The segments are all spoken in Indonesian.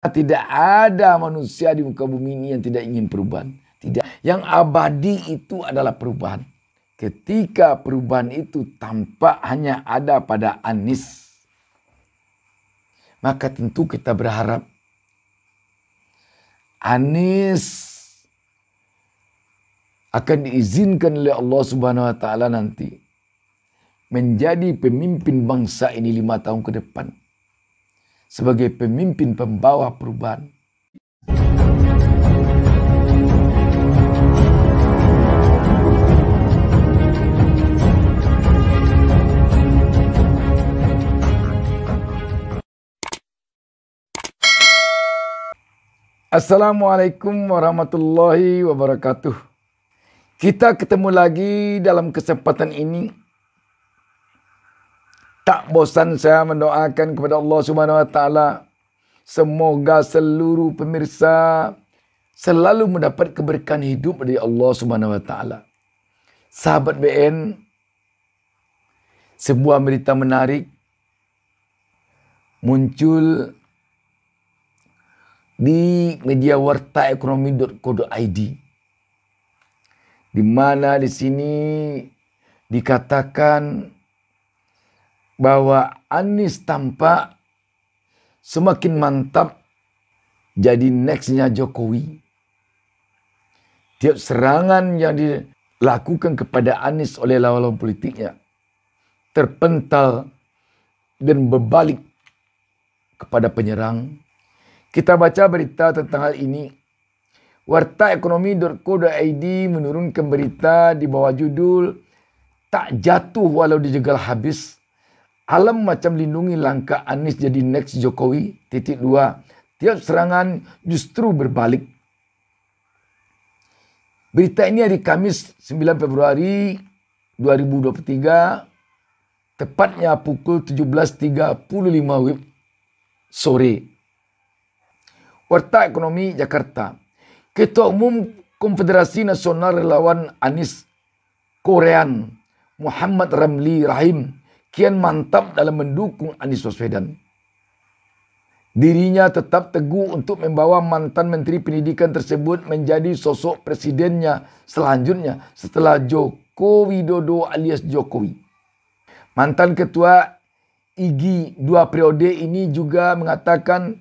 Tidak ada manusia di muka bumi ini yang tidak ingin perubahan. Tidak. Yang abadi itu adalah perubahan. Ketika perubahan itu tampak hanya ada pada Anis. Maka tentu kita berharap Anis akan diizinkan oleh Allah Subhanahu wa taala nanti menjadi pemimpin bangsa ini lima tahun ke depan sebagai pemimpin pembawa perubahan. Assalamualaikum warahmatullahi wabarakatuh. Kita ketemu lagi dalam kesempatan ini Tak bosan saya mendoakan kepada Allah Subhanahu wa taala semoga seluruh pemirsa selalu mendapat keberkahan hidup dari Allah Subhanahu wa taala. Sahabat BN, sebuah berita menarik muncul di media warta ekonomi.co.id di mana di sini dikatakan bahwa Anies tampak semakin mantap jadi nextnya Jokowi. Tiap serangan yang dilakukan kepada Anies oleh lawan-lawan politiknya terpental dan berbalik kepada penyerang. Kita baca berita tentang hal ini. Warta Ekonomi Wartaekonomi.co.id menurunkan berita di bawah judul Tak jatuh walau dijegal habis Halam macam lindungi langkah Anies jadi next Jokowi. Titik dua, tiap serangan justru berbalik. Berita ini hari Kamis 9 Februari 2023, tepatnya pukul 17.35 WIB sore. Warta Ekonomi Jakarta. Ketua Umum Konfederasi Nasional Relawan Anies Korean Muhammad Ramli Rahim kian mantap dalam mendukung Anies Baswedan. Dirinya tetap teguh untuk membawa mantan Menteri Pendidikan tersebut menjadi sosok presidennya selanjutnya setelah Joko Widodo alias Jokowi. Mantan Ketua IGI dua periode ini juga mengatakan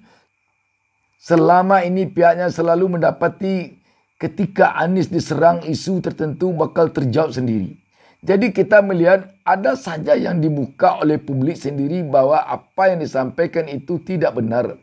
selama ini pihaknya selalu mendapati ketika Anies diserang isu tertentu bakal terjawab sendiri. Jadi kita melihat ada saja yang dibuka oleh publik sendiri bahwa apa yang disampaikan itu tidak benar.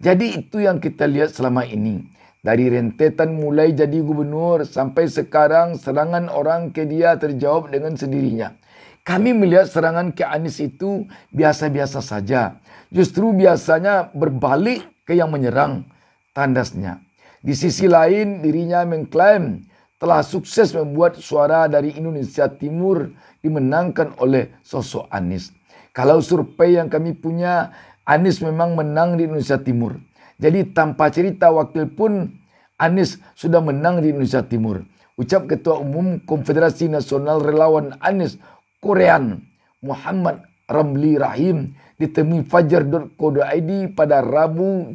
Jadi itu yang kita lihat selama ini. Dari rentetan mulai jadi gubernur sampai sekarang serangan orang ke dia terjawab dengan sendirinya. Kami melihat serangan ke Anies itu biasa-biasa saja. Justru biasanya berbalik ke yang menyerang tandasnya. Di sisi lain dirinya mengklaim telah sukses membuat suara dari Indonesia Timur dimenangkan oleh sosok Anies. Kalau survei yang kami punya, Anies memang menang di Indonesia Timur. Jadi tanpa cerita wakil pun Anies sudah menang di Indonesia Timur. Ucap Ketua Umum Konfederasi Nasional Relawan Anies Korean Muhammad Ramli Rahim ditemui fajar.co.id pada Rabu 8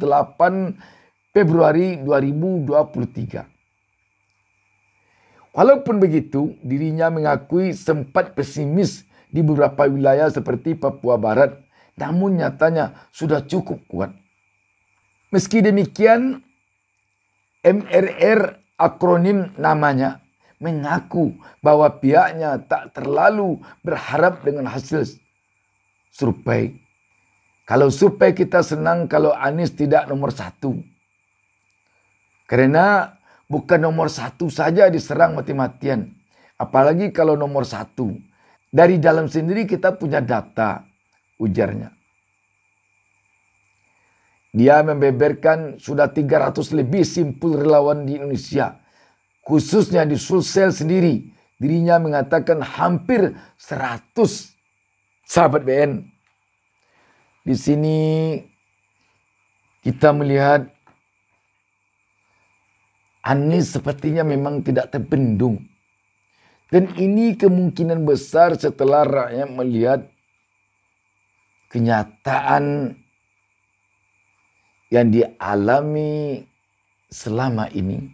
Februari 2023. Walaupun begitu, dirinya mengakui sempat pesimis di beberapa wilayah seperti Papua Barat, namun nyatanya sudah cukup kuat. Meski demikian, MRR akronim namanya mengaku bahwa pihaknya tak terlalu berharap dengan hasil survei. Kalau survei kita senang kalau Anies tidak nomor satu. Karena bukan nomor satu saja diserang mati-matian. Apalagi kalau nomor satu. Dari dalam sendiri kita punya data, ujarnya. Dia membeberkan sudah 300 lebih simpul relawan di Indonesia. Khususnya di Sulsel sendiri. Dirinya mengatakan hampir 100 sahabat BN. Di sini kita melihat Anies sepertinya memang tidak terbendung. Dan ini kemungkinan besar setelah rakyat melihat kenyataan yang dialami selama ini.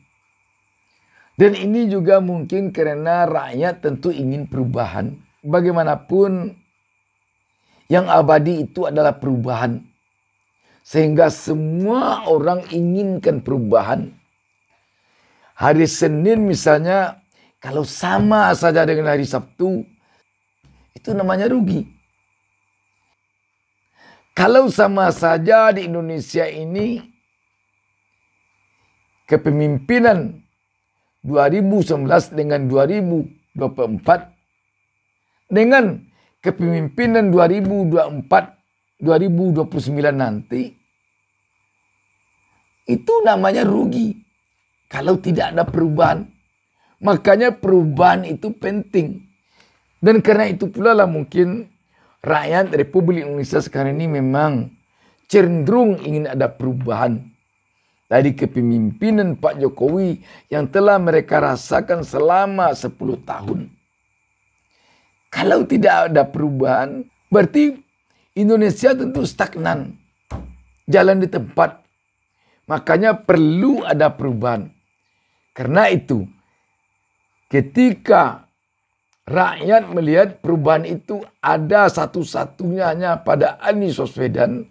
Dan ini juga mungkin karena rakyat tentu ingin perubahan. Bagaimanapun yang abadi itu adalah perubahan. Sehingga semua orang inginkan perubahan hari Senin misalnya kalau sama saja dengan hari Sabtu itu namanya rugi. Kalau sama saja di Indonesia ini kepemimpinan 2019 dengan 2024 dengan kepemimpinan 2024 2029 nanti itu namanya rugi kalau tidak ada perubahan. Makanya perubahan itu penting. Dan karena itu pula lah mungkin rakyat Republik Indonesia sekarang ini memang cenderung ingin ada perubahan. Dari kepemimpinan Pak Jokowi yang telah mereka rasakan selama 10 tahun. Kalau tidak ada perubahan, berarti Indonesia tentu stagnan. Jalan di tempat. Makanya perlu ada perubahan. Karena itu, ketika rakyat melihat perubahan itu ada satu-satunya hanya pada Anies Baswedan,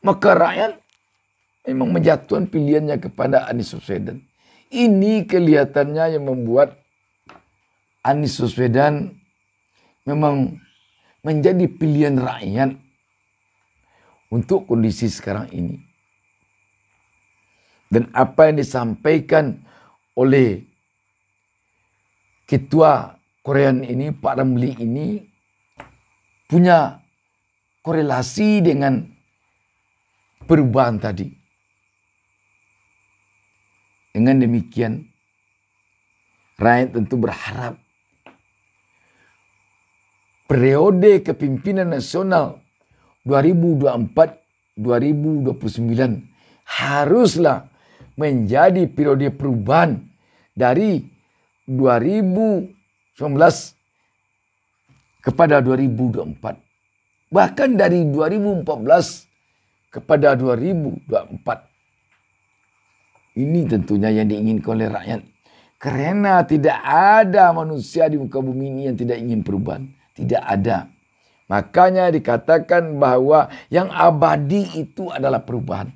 maka rakyat memang menjatuhkan pilihannya kepada Anies Baswedan. Ini kelihatannya yang membuat Anies Baswedan memang menjadi pilihan rakyat untuk kondisi sekarang ini. Dan apa yang disampaikan oleh ketua Korean ini, Pak Ramli ini punya korelasi dengan perubahan tadi. Dengan demikian, rakyat tentu berharap periode kepimpinan nasional 2024-2029 haruslah menjadi periode perubahan dari 2019 kepada 2024. Bahkan dari 2014 kepada 2024. Ini tentunya yang diinginkan oleh rakyat. Karena tidak ada manusia di muka bumi ini yang tidak ingin perubahan. Tidak ada. Makanya dikatakan bahwa yang abadi itu adalah perubahan.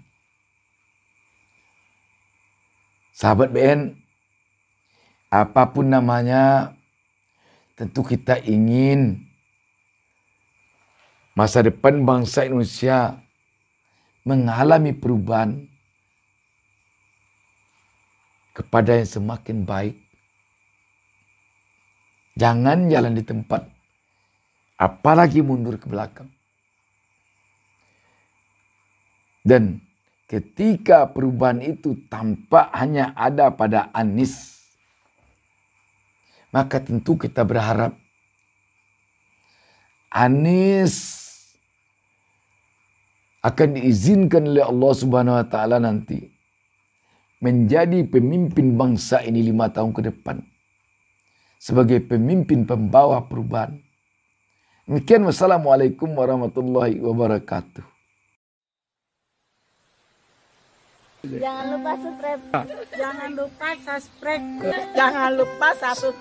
Sahabat BN, apapun namanya, tentu kita ingin masa depan bangsa Indonesia mengalami perubahan kepada yang semakin baik. Jangan jalan di tempat, apalagi mundur ke belakang. Dan ketika perubahan itu tampak hanya ada pada Anis, maka tentu kita berharap Anis akan diizinkan oleh Allah Subhanahu wa taala nanti menjadi pemimpin bangsa ini lima tahun ke depan sebagai pemimpin pembawa perubahan. Demikian wassalamualaikum warahmatullahi wabarakatuh. Ah. Jangan lupa subscribe. Jangan lupa subscribe. Jangan lupa subscribe.